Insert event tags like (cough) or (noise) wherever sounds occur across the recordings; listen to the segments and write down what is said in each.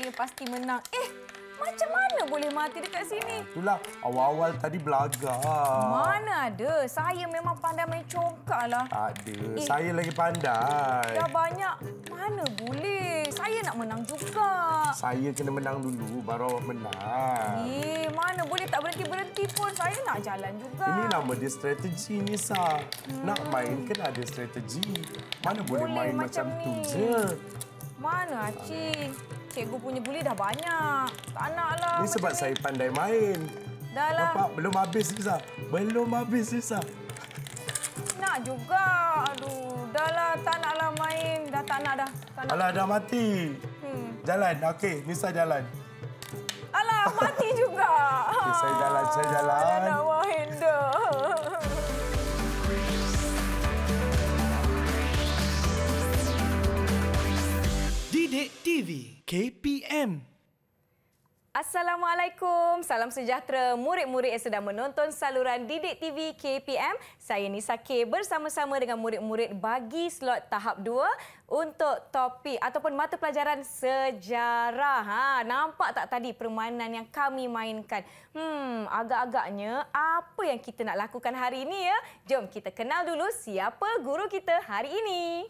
saya pasti menang. Eh, macam mana boleh mati di sini? itulah, awal-awal tadi belagak. Mana ada? Saya memang pandai main congkak lah. Tak ada. Eh, saya lagi pandai. Dah banyak. Mana boleh? Saya nak menang juga. Saya kena menang dulu, baru awak menang. Eh, mana boleh tak berhenti-berhenti pun. Saya nak jalan juga. Ini nama dia strategi, Nisa. Hmm. Nak main kan ada strategi. Mana boleh, boleh main macam, macam tu Mana, Acik? Cikgu punya buli dah banyak. Tak naklah. Ini sebab saya pandai main. Dahlah. Bapak belum habis sisa. Belum habis sisa. Nak juga. Aduh, dah lah. tak naklah main. Dah tak nak dah. Tak Alah, dah mati. Hmm. Jalan. Okey, Nisa jalan. Alah, mati juga. saya jalan, saya jalan. Dahlah, KPM. Assalamualaikum. Salam sejahtera murid-murid yang sedang menonton saluran Didik TV KPM. Saya Nisa K bersama-sama dengan murid-murid bagi slot tahap 2 untuk topik ataupun mata pelajaran sejarah. Ha, nampak tak tadi permainan yang kami mainkan? Hmm, agak-agaknya apa yang kita nak lakukan hari ini ya? Jom kita kenal dulu siapa guru kita hari ini.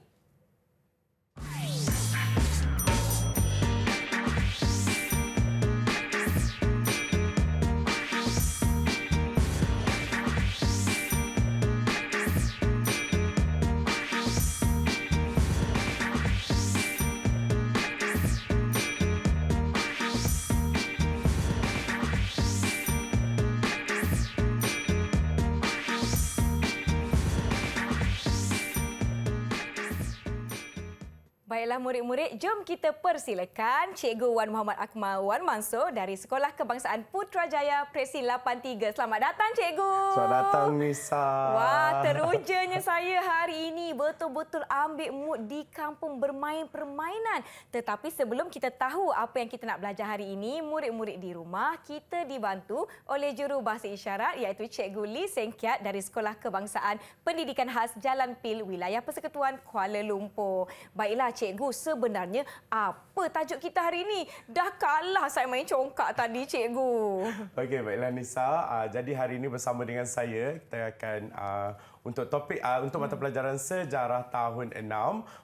Baiklah murid-murid, jom kita persilakan Cikgu Wan Muhammad Akmal Wan Mansur dari Sekolah Kebangsaan Putrajaya Presi 83. Selamat datang, Cikgu. Selamat datang, Nisa. Wah, terujanya saya hari ini betul-betul ambil mood di kampung bermain permainan. Tetapi sebelum kita tahu apa yang kita nak belajar hari ini, murid-murid di rumah kita dibantu oleh juru bahasa isyarat iaitu Cikgu Lee Seng dari Sekolah Kebangsaan Pendidikan Khas Jalan Pil Wilayah Persekutuan Kuala Lumpur. Baiklah, cikgu sebenarnya apa ah, apa tajuk kita hari ini? Dah kalah saya main congkak tadi, cikgu. Okey, baiklah Nisa. Uh, jadi hari ini bersama dengan saya, kita akan uh, untuk topik uh, untuk mata hmm. pelajaran sejarah tahun 6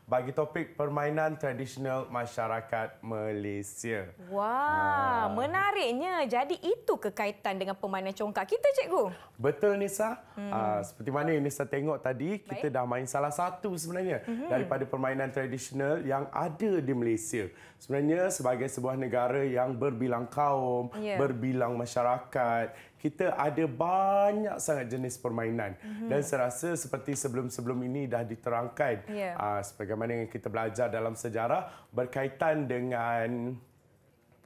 bagi topik permainan tradisional masyarakat Malaysia. Wah, ha. menariknya. Jadi itu kekaitan dengan permainan congkak kita, cikgu. Betul Nisa. Hmm. Uh, seperti mana Nisa tengok tadi, Baik. kita dah main salah satu sebenarnya hmm. daripada permainan tradisional yang ada di Malaysia sebenarnya sebagai sebuah negara yang berbilang kaum, yeah. berbilang masyarakat, kita ada banyak sangat jenis permainan. Mm -hmm. Dan saya rasa seperti sebelum-sebelum ini dah diterangkan yeah. Ya. uh, sebagaimana yang kita belajar dalam sejarah berkaitan dengan...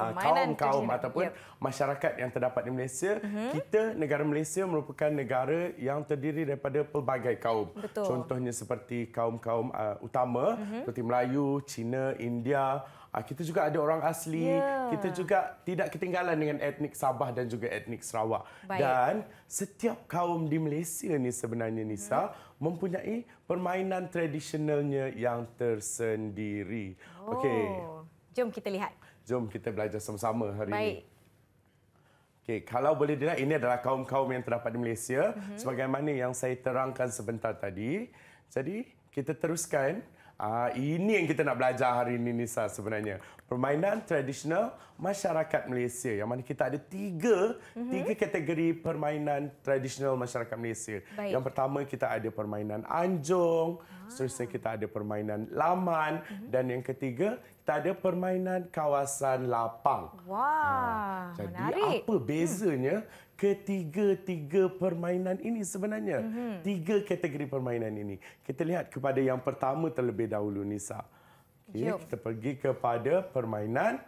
Ah, kaum-kaum kaum, ataupun yep. masyarakat yang terdapat di Malaysia. Mm -hmm. Kita, negara Malaysia merupakan negara yang terdiri daripada pelbagai kaum. Betul. Contohnya seperti kaum-kaum uh, utama mm -hmm. seperti Melayu, Cina, India. Uh, kita juga ada orang asli. Yeah. Kita juga tidak ketinggalan dengan etnik Sabah dan juga etnik Sarawak. Baik. Dan setiap kaum di Malaysia ni sebenarnya Nisa mm -hmm. mempunyai permainan tradisionalnya yang tersendiri. Oh. Okey. Jom kita lihat. Jom kita belajar sama-sama hari Baik. ini. Okay, kalau boleh dilihat, ini adalah kaum-kaum yang terdapat di Malaysia. Mm -hmm. Sebagaimana yang saya terangkan sebentar tadi. Jadi, kita teruskan. Uh, ini yang kita nak belajar hari ini, Nisa, sebenarnya. Permainan tradisional masyarakat Malaysia. Yang mana kita ada tiga, mm -hmm. tiga kategori permainan tradisional masyarakat Malaysia. Baik. Yang pertama, kita ada permainan anjung. Mm -hmm seterusnya ah. kita ada permainan laman mm-hmm. dan yang ketiga kita ada permainan kawasan lapang. Wah, ha. jadi menarik. apa bezanya hmm. ketiga-tiga permainan ini sebenarnya? Mm-hmm. Tiga kategori permainan ini. Kita lihat kepada yang pertama terlebih dahulu Nisa. Okay, kita pergi kepada permainan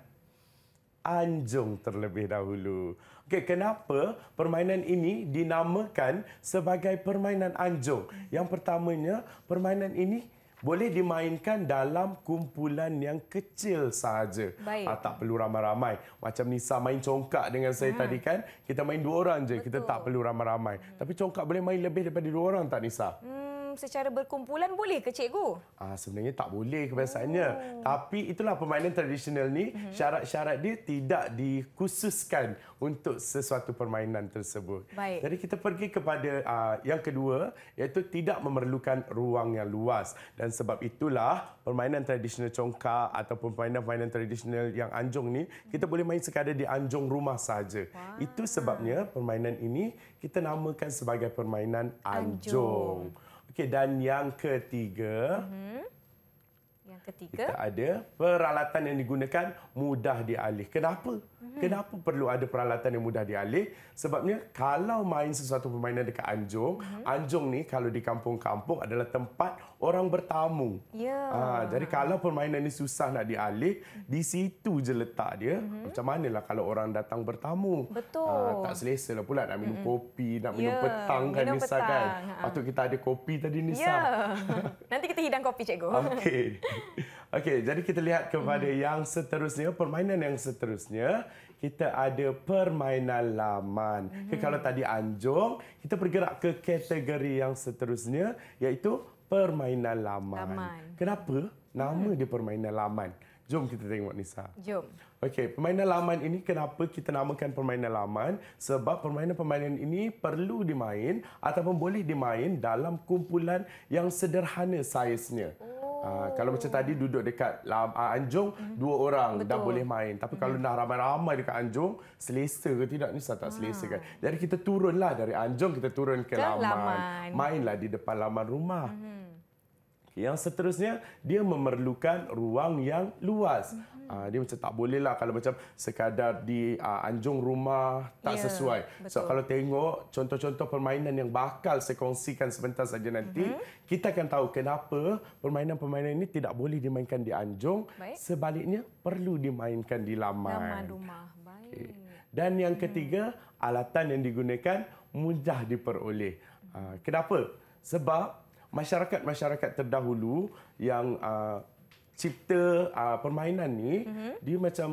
anjung terlebih dahulu. Okey, kenapa permainan ini dinamakan sebagai permainan anjung? Yang pertamanya, permainan ini boleh dimainkan dalam kumpulan yang kecil sahaja. Ha, tak perlu ramai-ramai. Macam Nisa main congkak dengan saya hmm. tadi kan. Kita main dua orang je. Betul. Kita tak perlu ramai-ramai. Hmm. Tapi congkak boleh main lebih daripada dua orang tak Nisa? Hmm secara berkumpulan boleh ke cikgu? Ah sebenarnya tak boleh kebiasaannya. Oh. Tapi itulah permainan tradisional ni, mhm. syarat-syarat dia tidak dikhususkan untuk sesuatu permainan tersebut. Baik. Jadi kita pergi kepada uh, yang kedua iaitu tidak memerlukan ruang yang luas dan sebab itulah permainan tradisional congkak ataupun permainan-permainan tradisional yang anjung ni kita boleh main sekadar di anjung rumah saja. Wow. Itu sebabnya permainan ini kita namakan sebagai permainan anjung. anjung. Okey dan yang ketiga, mm-hmm. yang ketiga kita ada peralatan yang digunakan mudah dialih. Kenapa? Mm-hmm. Kenapa perlu ada peralatan yang mudah dialih? Sebabnya kalau main sesuatu permainan dekat Anjung, mm-hmm. Anjung ni kalau di kampung-kampung adalah tempat orang bertamu. Yeah. Ya. Ha, jadi kalau permainan ini susah nak dialih, di situ je letak dia. Mm-hmm. Macam manalah kalau orang datang bertamu. Betul. Ha, tak selesa lah pula nak minum mm-hmm. kopi, nak minum yeah. petang kan minum Nisa kan. petang. kan. Patut kita ada kopi tadi ya. Nisa. Yeah. (laughs) Nanti kita hidang kopi cikgu. Okey. (laughs) Okey, jadi kita lihat kepada mm. yang seterusnya, permainan yang seterusnya kita ada permainan laman. Mm-hmm. kalau tadi anjung, kita bergerak ke kategori yang seterusnya iaitu permainan laman. laman. Kenapa? Nama hmm. dia permainan laman. Jom kita tengok Nisa. Jom. Okey, permainan laman ini kenapa kita namakan permainan laman? Sebab permainan-permainan ini perlu dimain ataupun boleh dimain dalam kumpulan yang sederhana saiznya. Uh, ah, oh. kalau macam tadi duduk dekat uh, Anjung, hmm. dua orang Betul. dah boleh main. Tapi kalau hmm. dah ramai-ramai dekat Anjung, selesa ke tidak? Nisa tak ah. selesa kan? Jadi kita turunlah dari Anjung, kita turun ke, ke laman. laman. Mainlah di depan laman rumah. Hmm. Yang seterusnya, dia memerlukan ruang yang luas. Uh, dia macam tak bolehlah kalau macam sekadar di uh, anjung rumah tak yeah, sesuai. So kalau tengok contoh-contoh permainan yang bakal saya kongsikan sebentar saja nanti, mm-hmm. kita akan tahu kenapa permainan-permainan ini tidak boleh dimainkan di anjung. Baik. Sebaliknya perlu dimainkan di laman. Laman rumah. Baik. Okay. Dan yang ketiga, mm. alatan yang digunakan mudah diperoleh. Uh, kenapa? Sebab masyarakat-masyarakat terdahulu yang uh, cipta uh, permainan ni mm-hmm. dia macam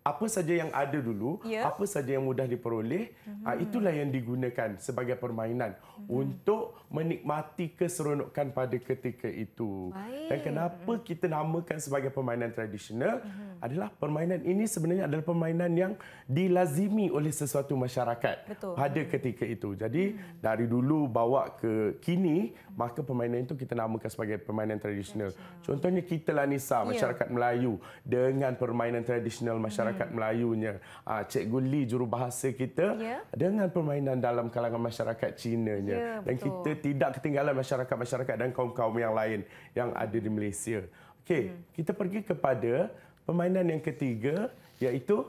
apa saja yang ada dulu, yeah. apa saja yang mudah diperoleh, mm -hmm. itulah yang digunakan sebagai permainan mm -hmm. untuk menikmati keseronokan pada ketika itu. Baik. Dan kenapa mhm. kita namakan sebagai permainan tradisional mm -hmm. adalah permainan ini sebenarnya adalah permainan yang dilazimi oleh sesuatu masyarakat Betul. pada ketika itu. Jadi mm -hmm. dari dulu bawa ke kini, mhm. maka permainan itu kita namakan sebagai permainan tradisional. Contohnya kita lah Nisa, ya. masyarakat yeah. Melayu dengan permainan tradisional masyarakat. Mm -hmm masyarakat hmm. Melayunya. Uh, ah, Guli Lee jurubahasa kita yeah. dengan permainan dalam kalangan masyarakat Chinanya. Yeah, dan betul. kita tidak ketinggalan masyarakat-masyarakat dan kaum-kaum yang lain yang ada di Malaysia. Okey, hmm. kita pergi kepada permainan yang ketiga iaitu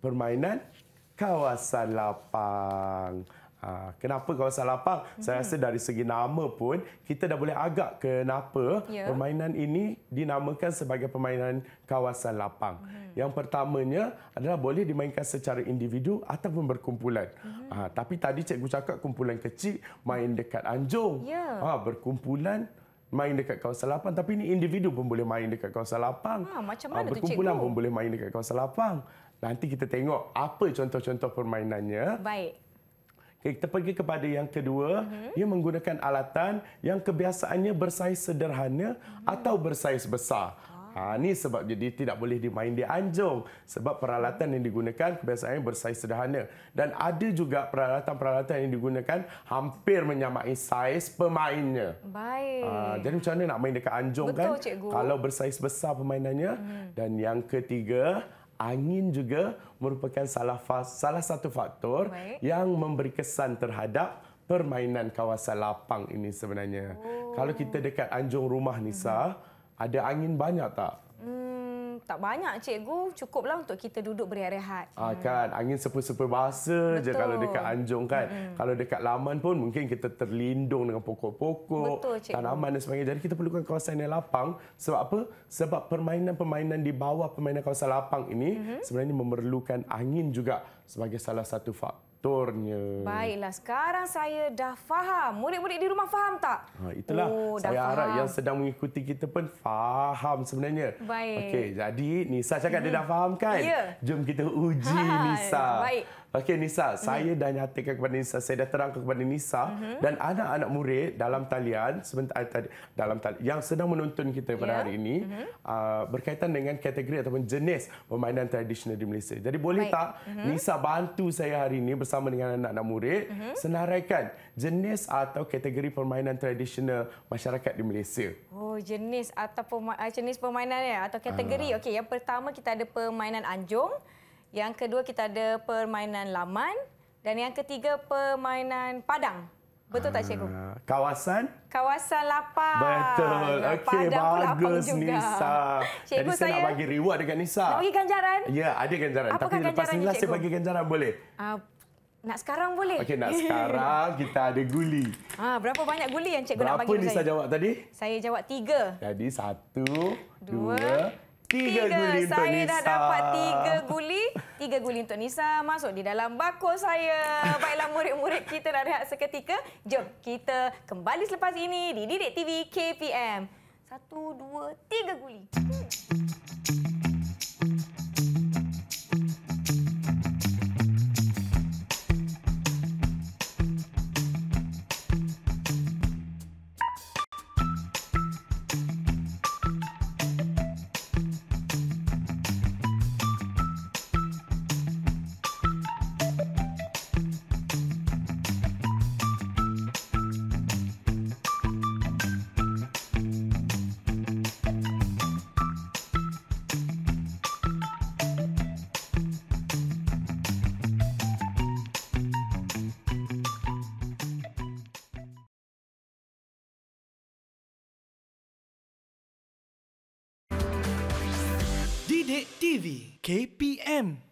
permainan kawasan lapang. Ah, kenapa kawasan lapang? Hmm. Saya rasa dari segi nama pun kita dah boleh agak kenapa yeah. permainan ini dinamakan sebagai permainan kawasan lapang. Hmm. Yang pertamanya adalah boleh dimainkan secara individu ataupun berkumpulan. Mm-hmm. Ha, tapi tadi cikgu cakap kumpulan kecil main dekat anjung. Yeah. Ya. Ha, berkumpulan main dekat kawasan lapang tapi ini individu pun boleh main dekat kawasan lapang. Ha, macam ah, mana ha, berkumpulan pun boleh main dekat kawasan lapang. Nanti kita tengok apa contoh-contoh permainannya. Baik. Okay, kita pergi kepada yang kedua. Uh-huh. Ia menggunakan alatan yang kebiasaannya bersaiz sederhana uh-huh. atau bersaiz besar. Uh-huh. Ha, ni sebab jadi tidak boleh dimain di anjung sebab peralatan yang digunakan kebiasaannya bersaiz sederhana dan ada juga peralatan-peralatan yang digunakan hampir menyamai saiz pemainnya. Baik. Ha, jadi macam mana nak main dekat anjung Betul, kan? Cikgu. Kalau bersaiz besar pemainannya hmm. dan yang ketiga angin juga merupakan salah salah satu faktor Baik. yang memberi kesan terhadap permainan kawasan lapang ini sebenarnya. Oh. Kalau kita dekat anjung rumah Nisa hmm ada angin banyak tak? Hmm, tak banyak cikgu, cukuplah untuk kita duduk berehat-rehat. Ah hmm. kan, angin sepoi-sepoi bahasa saja kalau dekat anjung kan. Mm-hmm. Kalau dekat laman pun mungkin kita terlindung dengan pokok-pokok, tanaman dan sebagainya. Jadi kita perlukan kawasan yang lapang sebab apa? Sebab permainan-permainan di bawah permainan kawasan lapang ini mm-hmm. sebenarnya memerlukan angin juga sebagai salah satu faktor. Betulnya. Baiklah, sekarang saya dah faham. Murid-murid di rumah faham tak? Ha, itulah. Oh, saya harap yang sedang mengikuti kita pun faham sebenarnya. Baik. Okay, jadi Nisa cakap hmm. dia dah faham kan? Ya. Jom kita uji (laughs) Nisa. Baik. Okey Nisa, mm -hmm. saya dah nyatakan kepada Nisa, saya dah terangkan kepada Nisa mm -hmm. dan anak-anak murid dalam talian sebentar eh, tadi dalam talian, yang sedang menonton kita pada yeah. hari ini mm -hmm. uh, berkaitan dengan kategori ataupun jenis permainan tradisional di Malaysia. Jadi boleh Baik. tak mm -hmm. Nisa bantu saya hari ini bersama dengan anak-anak murid mm -hmm. senaraikan jenis atau kategori permainan tradisional masyarakat di Malaysia. Oh, jenis atau eh, jenis permainan ya atau kategori. Uh. Okey, yang pertama kita ada permainan anjung. Yang kedua kita ada permainan laman dan yang ketiga permainan padang. Betul tak cikgu? Ah, kawasan? Kawasan lapar. Betul. Okey bagus Nisa. Cikgu Jadi saya, saya nak bagi reward dekat Nisa. Nak bagi ganjaran? Ya, ada ganjaran. Apakah Tapi lepas ni lah saya bagi ganjaran boleh. Uh, nak sekarang boleh? Okey, nak sekarang (laughs) kita ada guli. Ha, berapa banyak guli yang cikgu berapa nak bagi saya? Berapa Nisa jawab tadi? Saya jawab tiga. Jadi satu, dua, dua Tiga, guli untuk saya dah dapat tiga guli. Tiga guli untuk Nisa masuk di dalam bakul saya. Baiklah murid-murid kita nak rehat seketika. Jom kita kembali selepas ini di Didik TV KPM. Satu, dua, tiga guli. Hmm. Sidik TV KPM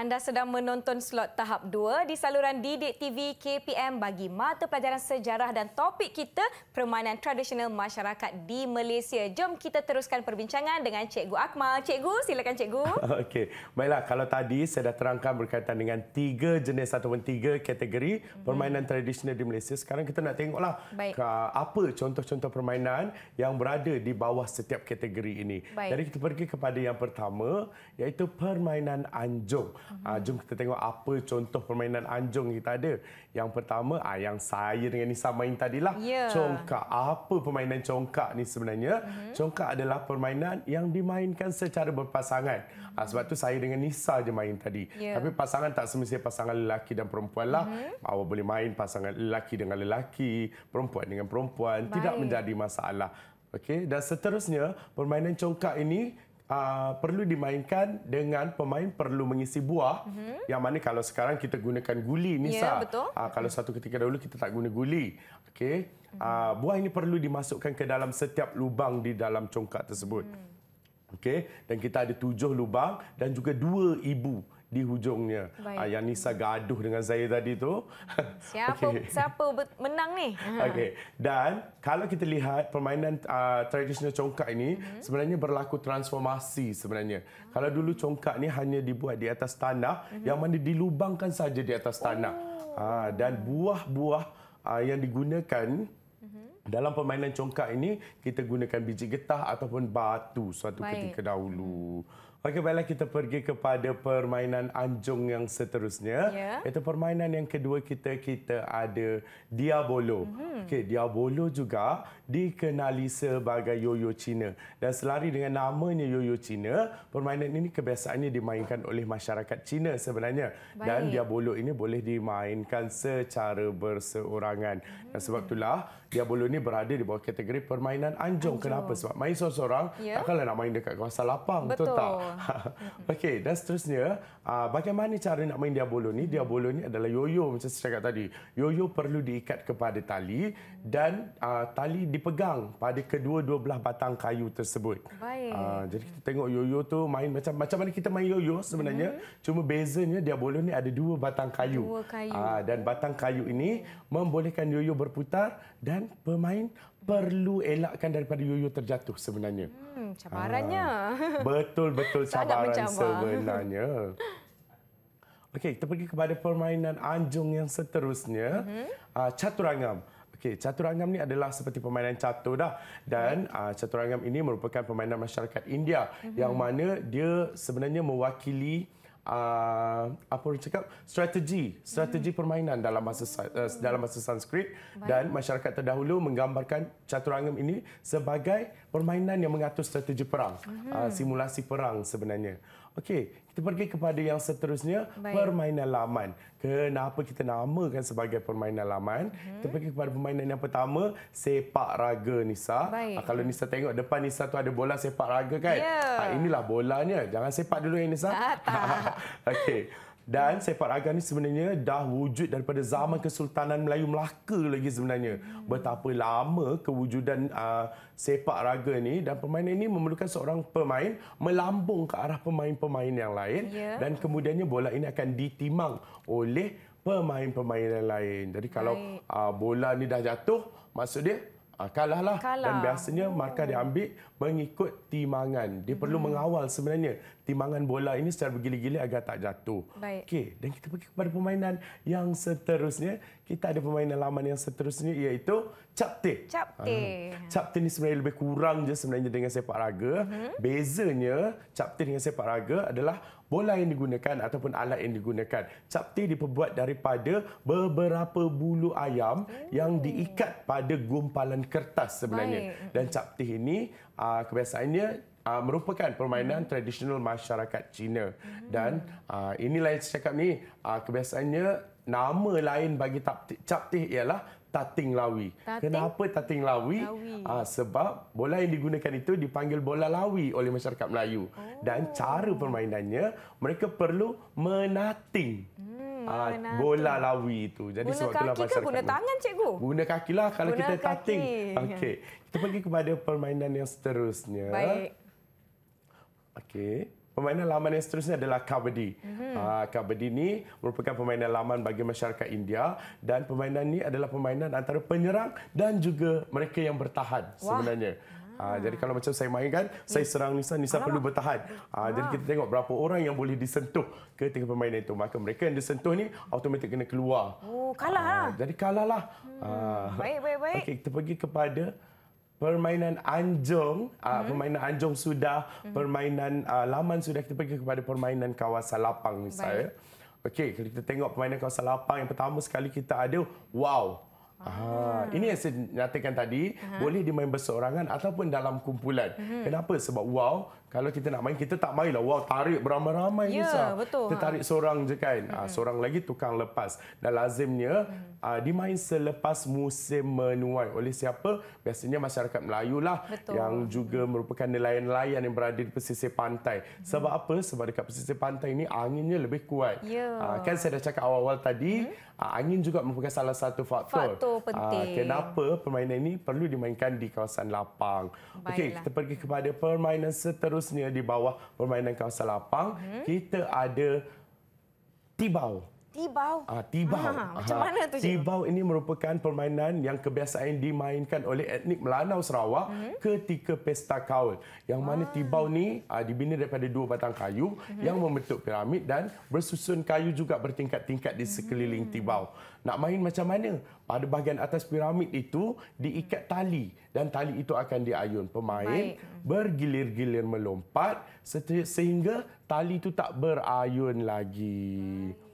anda sedang menonton slot tahap 2 di saluran Didik TV KPM bagi mata pelajaran sejarah dan topik kita permainan tradisional masyarakat di Malaysia. Jom kita teruskan perbincangan dengan Cikgu Akmal. Cikgu, silakan Cikgu. (laughs) Okey. Baiklah, kalau tadi saya dah terangkan berkaitan dengan tiga jenis ataupun tiga kategori mhm. permainan hmm. tradisional di Malaysia. Sekarang kita nak tengoklah Baik. apa contoh-contoh permainan yang berada di bawah setiap kategori ini. Baik. Jadi kita pergi kepada yang pertama iaitu permainan anjung. Ha, jom kita tengok apa contoh permainan anjung kita ada. Yang pertama, ha, yang saya dengan Nisa main tadilah. Ya. Congkak. Apa permainan congkak ni sebenarnya? Uh-huh. Congkak adalah permainan yang dimainkan secara berpasangan. Ha, sebab tu saya dengan Nisa je main tadi. Ya. Tapi pasangan tak semestinya pasangan lelaki dan perempuan lah. Uh-huh. Awak boleh main pasangan lelaki dengan lelaki, perempuan dengan perempuan. Baik. Tidak menjadi masalah. Okey, dan seterusnya permainan congkak ini uh, perlu dimainkan dengan pemain perlu mengisi buah. Mm -hmm. Yang mana kalau sekarang kita gunakan guli ni sah. Yeah, uh, kalau mhm. satu ketika dahulu kita tak guna guli. Okey. Uh, buah ini perlu dimasukkan ke dalam setiap lubang di dalam congkak tersebut. Mm. Okey, dan kita ada tujuh lubang dan juga dua ibu di hujungnya. Baik. Ah, yang Nisa gaduh dengan saya tadi tu. (laughs) Siapa okay. siapa menang ni? (laughs) Okey. Dan kalau kita lihat permainan uh, tradisional congkak ini mm-hmm. sebenarnya berlaku transformasi sebenarnya. Oh. Kalau dulu congkak ni hanya dibuat di atas tanah mm-hmm. yang mana dilubangkan saja di atas tanah. Oh. Uh, dan buah-buah uh, yang digunakan mhm. dalam permainan congkak ini kita gunakan biji getah ataupun batu suatu Baik. ketika dahulu. Okey, baiklah kita pergi kepada permainan anjung yang seterusnya. Yeah. Itu permainan yang kedua kita, kita ada Diabolo. Mm -hmm. Okey, Diabolo juga dikenali sebagai yoyo Cina dan selari dengan namanya yoyo Cina permainan ini kebiasaannya dimainkan oleh masyarakat Cina sebenarnya Baik. dan diabolo ini boleh dimainkan secara berseorangan dan hmm. sebab itulah diabolo ini berada di bawah kategori permainan anjung, anjung. kenapa sebab main seorang-seorang yeah. takkanlah nak main dekat kawasan lapang betul tak (laughs) (laughs) okey dan seterusnya ah, bagaimana cara nak main diabolo ini diabolo ini adalah yoyo macam saya cakap tadi yoyo perlu diikat kepada tali dan ah, tali di dipegang pada kedua-dua belah batang kayu tersebut. Baik. Aa, ah, jadi kita tengok yoyo tu main macam macam mana kita main yoyo sebenarnya. Hmm. Cuma bezanya dia boleh ni ada dua batang kayu. Dua kayu. Aa, ah, dan batang kayu ini membolehkan yoyo berputar dan pemain perlu elakkan daripada yoyo terjatuh sebenarnya. Hmm, cabarannya. Betul-betul ah, (laughs) cabaran sebenarnya. (laughs) Okey, kita pergi kepada permainan anjung yang seterusnya. Hmm. Aa, caturangam. Caturangam. Okey, catur angam ni adalah seperti permainan catur dah dan right. uh, ah, catur angam ini merupakan permainan masyarakat India mm-hmm. yang mana dia sebenarnya mewakili uh, apa orang cakap strategi strategi hmm permainan dalam bahasa uh, dalam bahasa Sanskrit Baik. dan masyarakat terdahulu menggambarkan catur angam ini sebagai permainan yang mengatur strategi perang hmm uh, simulasi perang sebenarnya. Okey, kita pergi kepada yang seterusnya, Baik. permainan laman. Kenapa kita namakan sebagai permainan laman? Hmm. Kita pergi kepada permainan yang pertama, sepak raga Nisa. Baik. Ah, kalau Nisa tengok depan Nisa tu ada bola sepak raga kan? Yeah. Ya. inilah bolanya. Jangan sepak dulu ya Nisa. Ah, (laughs) Okey. Dan hmm. sepak raga ni sebenarnya dah wujud daripada zaman Kesultanan Melayu Melaka lagi sebenarnya. Hmm. Betapa lama kewujudan uh, sepak raga ini? dan pemain ini memerlukan seorang pemain melambung ke arah pemain-pemain yang lain yeah. dan kemudiannya bola ini akan ditimang oleh pemain-pemain yang lain. Jadi kalau uh, bola ni dah jatuh, maksud dia Uh, kalah lah. Kalah. Dan biasanya markah diambil mengikut timangan. Dia perlu mm-hmm. mengawal sebenarnya timangan bola ini secara bergila-gila agar tak jatuh. Okay. Dan kita pergi kepada permainan yang seterusnya. Kita ada permainan laman yang seterusnya iaitu Capte. Capte. Uh, Capte ini sebenarnya lebih kurang je sebenarnya dengan sepak raga. Hmm. Bezanya Capte dengan sepak raga adalah bola yang digunakan ataupun alat yang digunakan. capti diperbuat daripada beberapa bulu ayam hmm. yang diikat pada gumpalan kertas sebenarnya. Baik. Dan capti ini ah, kebiasaannya uh, merupakan permainan hmm. tradisional masyarakat Cina hmm. dan uh, inilah yang saya cakap ni uh, kebiasaannya nama lain bagi capteh ialah tating lawi. Tating. Kenapa tating lawi? lawi. Uh, sebab bola yang digunakan itu dipanggil bola lawi oleh masyarakat Melayu oh. dan cara permainannya mereka perlu menating. Hmm. Ah, bola lawi itu. Jadi guna sebab kaki ke guna tangan cikgu? Guna kaki lah kalau guna kita kaki. tating. Okey. (laughs) Kita pergi kepada permainan yang seterusnya. Baik. Okey. pemainan laman yang seterusnya adalah kabadi. Mm-hmm. Uh, ah, ini merupakan pemainan laman bagi masyarakat India dan pemainan ini adalah pemainan antara penyerang dan juga mereka yang bertahan Wah. sebenarnya. Uh, jadi kalau macam saya main kan, saya hmm. serang Nisa, Nisa Alamak. perlu bertahan. Uh, jadi kita tengok berapa orang yang boleh disentuh ketika permainan itu. Maka mereka yang disentuh ni automatik kena keluar. Oh, kalah lah. Uh, jadi kalah lah. Hmm. Uh, baik, baik, baik. Okay, kita pergi kepada permainan anjung uh, ah, hmm. permainan anjung sudah hmm. permainan uh, laman sudah kita pergi kepada permainan kawasan lapang misalnya okey kalau kita tengok permainan kawasan lapang yang pertama sekali kita ada wow Ah, ah ini yang saya nyatakan tadi uh-huh. boleh dimain bersorangan ataupun dalam kumpulan. Uh-huh. Kenapa? Sebab wow, kalau kita nak main, kita tak main lah. Wah, tarik beramai-ramai ni, ya, Sah. betul. Kita tarik ha. seorang je kan. Hmm. Seorang lagi tukang lepas. Dan lazimnya, hmm. dimain selepas musim menuai. Oleh siapa? Biasanya masyarakat Melayu lah. Betul. Yang juga merupakan nelayan-nelayan yang berada di pesisir pantai. Sebab hmm. apa? Sebab dekat pesisir pantai ini anginnya lebih kuat. Ya. Ah, kan saya dah cakap awal-awal tadi, hmm. angin juga merupakan salah satu faktor. Faktor penting. Kenapa permainan ini perlu dimainkan di kawasan lapang. Okey, kita pergi kepada permainan seterusnya seterusnya di bawah permainan kawasan lapang, hmm. kita ada tibau. Tibau. Ah, tibau. Ha, macam mana tu? Tibau ini merupakan permainan yang kebiasaan dimainkan oleh etnik Melanau Sarawak hmm? ketika pesta kaul. Yang mana ah. tibau ni ah, dibina daripada dua batang kayu hmm. yang membentuk piramid dan bersusun kayu juga bertingkat-tingkat di sekeliling hmm. tibau. Nak main macam mana? Pada bahagian atas piramid itu diikat tali dan tali itu akan diayun. Pemain bergilir-gilir melompat sehingga tali itu tak berayun lagi. Baik. Hmm.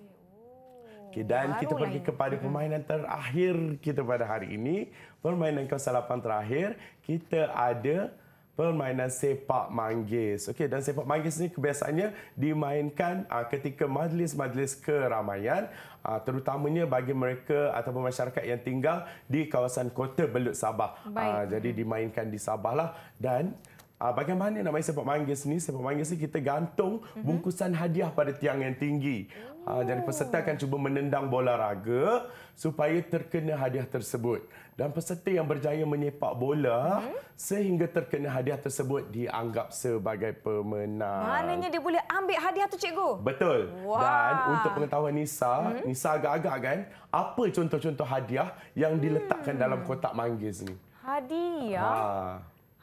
Okey dan Baru kita lain. pergi kepada permainan terakhir kita pada hari ini. Permainan kelas 8 terakhir kita ada permainan sepak manggis. Okey dan sepak manggis ni kebiasaannya dimainkan ah, ketika majlis-majlis keramaian ah, terutamanya bagi mereka atau masyarakat yang tinggal di kawasan Kota Belut Sabah. Aa, ah, jadi dimainkan di Sabahlah dan Uh, bagaimana namanya sepak manggis ni? Sepak manggis ni kita gantung mhm. bungkusan hadiah pada tiang yang tinggi. Uh, jadi oh. peserta akan cuba menendang bola raga supaya terkena hadiah tersebut. Dan peserta yang berjaya menyepak bola mhm. sehingga terkena hadiah tersebut dianggap sebagai pemenang. Maknanya dia boleh ambil hadiah tu cikgu? Betul. Wah. Dan untuk pengetahuan Nisa, hmm? Nisa agak-agak kan, apa contoh-contoh hadiah yang diletakkan hmm. dalam kotak manggis ni? Hadiah? Uh,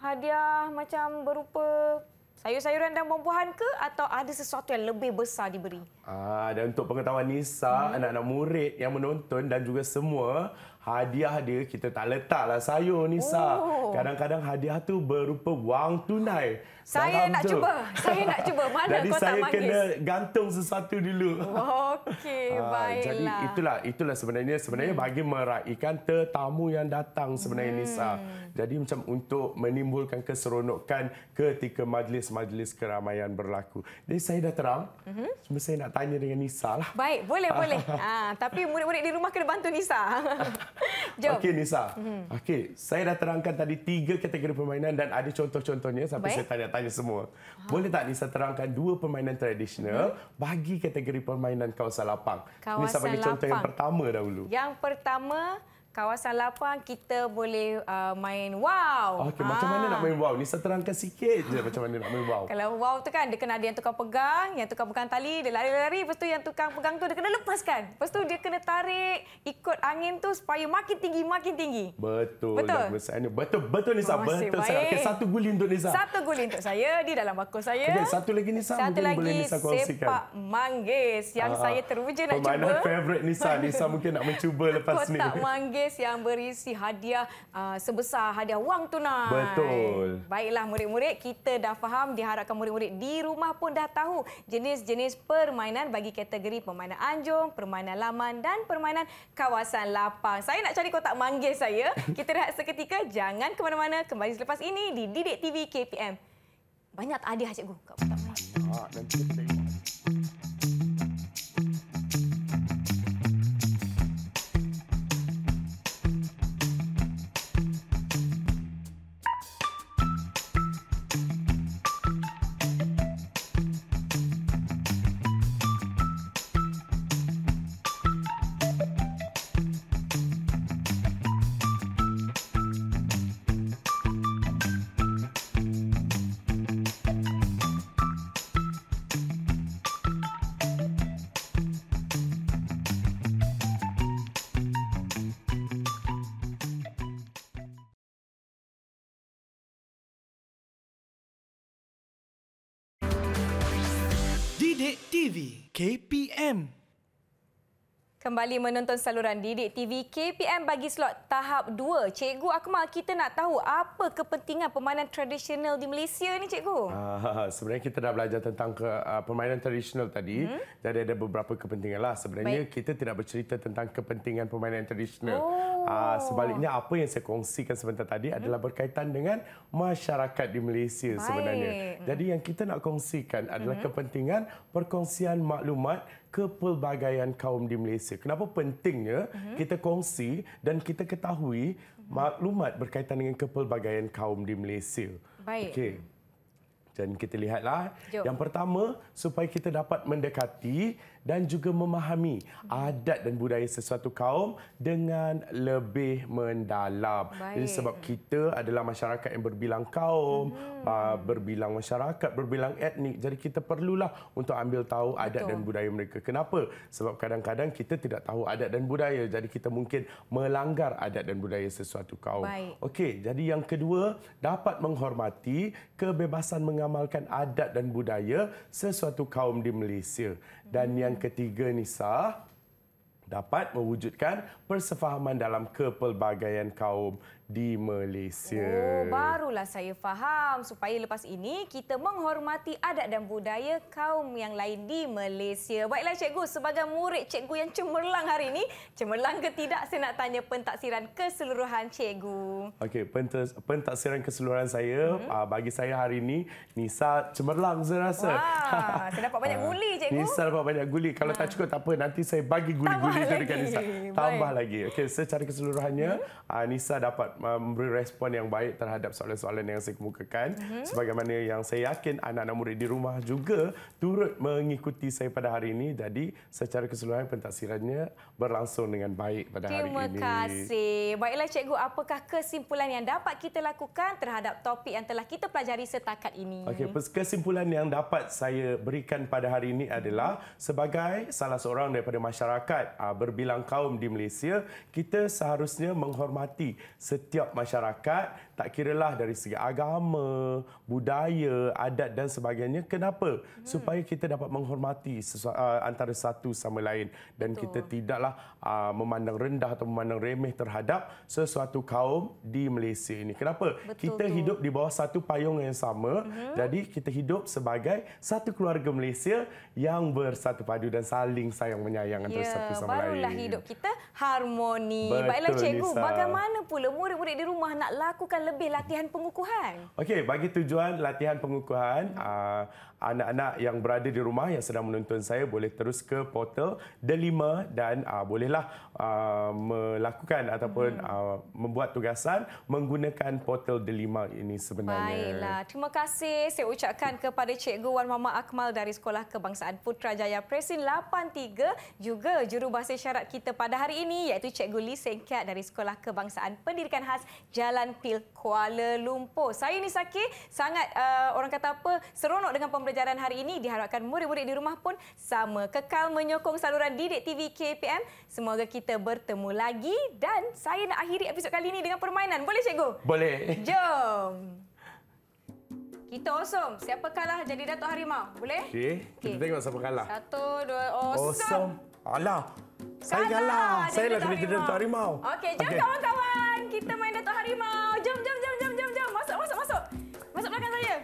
hadiah macam berupa sayur-sayuran dan buah-buahan ke atau ada sesuatu yang lebih besar diberi? Ah, dan untuk pengetahuan Nisa, hmm. anak-anak murid yang menonton dan juga semua, hadiah dia kita tak letaklah sayur ni sah. Oh. Kadang-kadang hadiah tu berupa wang tunai. Saya Salam nak tu. cuba. Saya nak cuba. Mana jadi saya kena gantung sesuatu dulu. Okey, (laughs) ah, baiklah. Jadi itulah itulah sebenarnya sebenarnya hmm. bagi meraihkan tetamu yang datang sebenarnya hmm. Nisa. Jadi macam untuk menimbulkan keseronokan ketika majlis-majlis keramaian berlaku. Jadi saya dah terang. Mhm. Cuma mm-hmm. saya nak tanya dengan Nisa lah. Baik, boleh, boleh. (laughs) ah, tapi murid-murid di rumah kena bantu Nisa. (laughs) (laughs) Jom. Okey Nisa. Hmm. Okey, saya dah terangkan tadi tiga kategori permainan dan ada contoh-contohnya sampai Baik. saya tanya tanya semua. Ha. Boleh tak Nisa terangkan dua permainan tradisional hmm. bagi kategori permainan kawasan lapang? Kawasan Nisa bagi lapang. contoh yang pertama dahulu. Yang pertama, kawasan lapang kita boleh uh, main wow. Okey, macam mana nak main wow? Nisa terangkan sikit je macam mana nak main wow. Kalau wow tu kan dia kena ada yang tukang pegang, yang tukang pegang tali, dia lari-lari, lepas tu yang tukang pegang tu dia kena lepaskan. Lepas tu dia kena tarik ikut angin tu supaya makin tinggi, makin tinggi. Betul. Betul. Lah, betul, betul, betul Nisa. Masih betul saya. Okey, satu guli untuk Nisa. Satu guli untuk saya di dalam bakul saya. Okey, satu lagi Nisa. Satu mungkin lagi boleh Nisa kongsikan. sepak manggis yang uh, saya teruja nak cuba. Pemainan (laughs) favourite Nisa. Nisa mungkin nak mencuba lepas (laughs) ni. Kotak manggis Majlis yang berisi hadiah uh, sebesar hadiah wang tunai. Betul. Baiklah murid-murid, kita dah faham. Diharapkan murid-murid di rumah pun dah tahu jenis-jenis permainan bagi kategori permainan anjung, permainan laman dan permainan kawasan lapang. Saya nak cari kotak manggis saya. (laughs) Kita rehat seketika. Jangan ke mana-mana. Kembali selepas ini di Didik TV KPM. Banyak hadiah, Cikgu. Kau tak main. Sidik TV KPM Kembali menonton saluran didik TV KPM bagi slot tahap 2. Cikgu Akmal, kita nak tahu apa kepentingan permainan tradisional di Malaysia ni, cikgu? Uh, (laughs) sebenarnya kita dah belajar tentang ke, uh, permainan tradisional tadi. Hmm? Jadi ada beberapa kepentingan. Lah. Sebenarnya Baik. kita tidak bercerita tentang kepentingan permainan tradisional. Oh. Uh, sebaliknya, apa yang saya kongsikan sebentar tadi hmm? adalah berkaitan dengan masyarakat di Malaysia Baik. sebenarnya. Jadi yang kita nak kongsikan adalah hmm. kepentingan perkongsian maklumat kepelbagaian kaum di Malaysia. Kenapa pentingnya uh-huh. kita kongsi dan kita ketahui mhm. maklumat berkaitan dengan kepelbagaian kaum di Malaysia. Baik. Okey. Dan kita lihatlah. Jom. Yang pertama supaya kita dapat mendekati dan juga memahami adat dan budaya sesuatu kaum dengan lebih mendalam. Baik. Jadi sebab kita adalah masyarakat yang berbilang kaum, hmm. Ah, berbilang masyarakat, berbilang etnik. Jadi kita perlulah untuk ambil tahu adat Betul. dan budaya mereka. Kenapa? Sebab kadang-kadang kita tidak tahu adat dan budaya. Jadi kita mungkin melanggar adat dan budaya sesuatu kaum. Okey, jadi yang kedua, dapat menghormati kebebasan mengamalkan adat dan budaya sesuatu kaum di Malaysia. Dan hmm. yang yang ketiga ni sah, dapat mewujudkan persefahaman dalam kepelbagaian kaum di Malaysia. Oh, barulah saya faham. Supaya lepas ini kita menghormati adat dan budaya kaum yang lain di Malaysia. Baiklah cikgu, sebagai murid cikgu yang cemerlang hari ini, cemerlang ke tidak saya nak tanya pentaksiran keseluruhan cikgu. Okey, pentas, pentaksiran keseluruhan saya hmm. bagi saya hari ini Nisa cemerlang saya rasa. Wah, saya dapat banyak ah, guli cikgu. Nisa dapat banyak guli. Kalau ha. tak ah. cukup tak apa, nanti saya bagi guli-guli dekat Nisa. Tambah lagi. Okey, secara keseluruhannya hmm. Nisa dapat memberi respon yang baik terhadap soalan-soalan yang saya kemukakan mm-hmm. sebagaimana yang saya yakin anak-anak murid di rumah juga turut mengikuti saya pada hari ini jadi secara keseluruhan pentasirannya berlangsung dengan baik pada Terima hari ini. Terima kasih. Baiklah cikgu, apakah kesimpulan yang dapat kita lakukan terhadap topik yang telah kita pelajari setakat ini? Okey, kesimpulan yang dapat saya berikan pada hari ini adalah sebagai salah seorang daripada masyarakat ah, berbilang kaum di Malaysia, kita seharusnya menghormati setiap masyarakat tak kiralah dari segi agama, budaya, adat dan sebagainya. Kenapa? Hmm. Supaya kita dapat menghormati uh, antara satu sama lain dan Betul. kita tidaklah uh, memandang rendah atau memandang remeh terhadap sesuatu kaum di Malaysia ini. Kenapa? Betul kita tu. hidup di bawah satu payung yang sama. Hmm. Jadi kita hidup sebagai satu keluarga Malaysia yang bersatu padu dan saling sayang menyayang antara ya, satu sama barulah lain. Barulah hidup kita harmoni. Betul, Baiklah cikgu, Lisa. bagaimana pula murid-murid di rumah nak lakukan lebih latihan pengukuhan? Okey, bagi tujuan latihan pengukuhan, hmm. ah, anak-anak yang berada di rumah yang sedang menonton saya boleh terus ke portal Delima dan ah, bolehlah ah, melakukan ataupun hmm. membuat tugasan menggunakan portal Delima ini sebenarnya. Baiklah, terima kasih. Saya ucapkan kepada Cikgu Wan Mama Akmal dari Sekolah Kebangsaan Putrajaya Presin 83 juga jurubahasa syarat kita pada hari ini iaitu Cikgu Lee Sengkiat dari Sekolah Kebangsaan Pendidikan Khas Jalan Pil Kuala Lumpur. Saya ni Saki sangat uh, orang kata apa seronok dengan pembelajaran hari ini diharapkan murid-murid di rumah pun sama kekal menyokong saluran Didik TV KPM. Semoga kita bertemu lagi dan saya nak akhiri episod kali ini dengan permainan. Boleh cikgu? Boleh. Jom. Kita osom. Siapa kalah jadi Datuk Harimau? Boleh? Okey. Kita tengok siapa kalah. Satu, dua, osom. Osom. Alah. Saya kalah. Saya lah kena jadi Datuk Harimau. Okey, jom okay. kawan-kawan. Kita main Datuk Harimau. Jom. Kenalkan saya.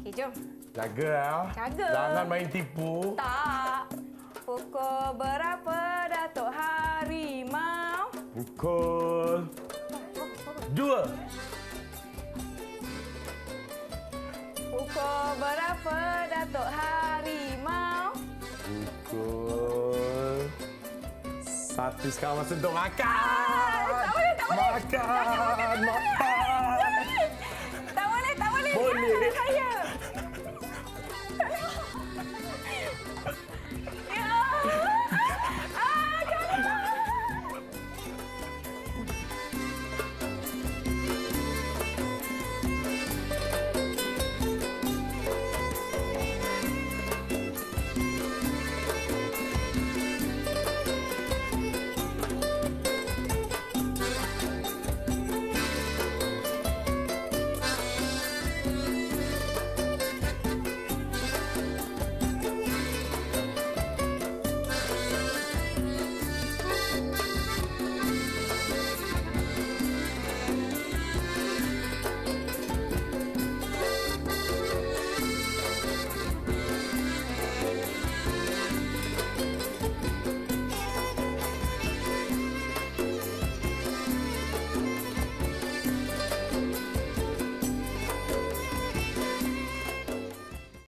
Okey, jom. Jaga. Ah. Jaga. Jangan main tipu. Tak. Pukul berapa Datuk Harimau? Pukul... Dua. Pukul berapa Datuk Harimau? Pukul... Satu sekarang masa untuk makan. Ah, tak boleh, tak boleh. Makan, makan. makan. (laughs) (laughs) Yeah.